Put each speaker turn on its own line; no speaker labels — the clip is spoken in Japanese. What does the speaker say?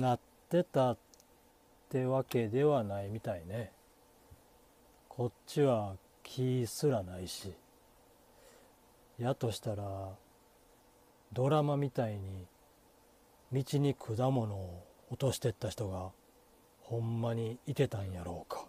なってたってわけではないみたいねこっちは気すらないしやとしたらドラマみたいに道に果物を落としてった人がほんまにいてたんやろうか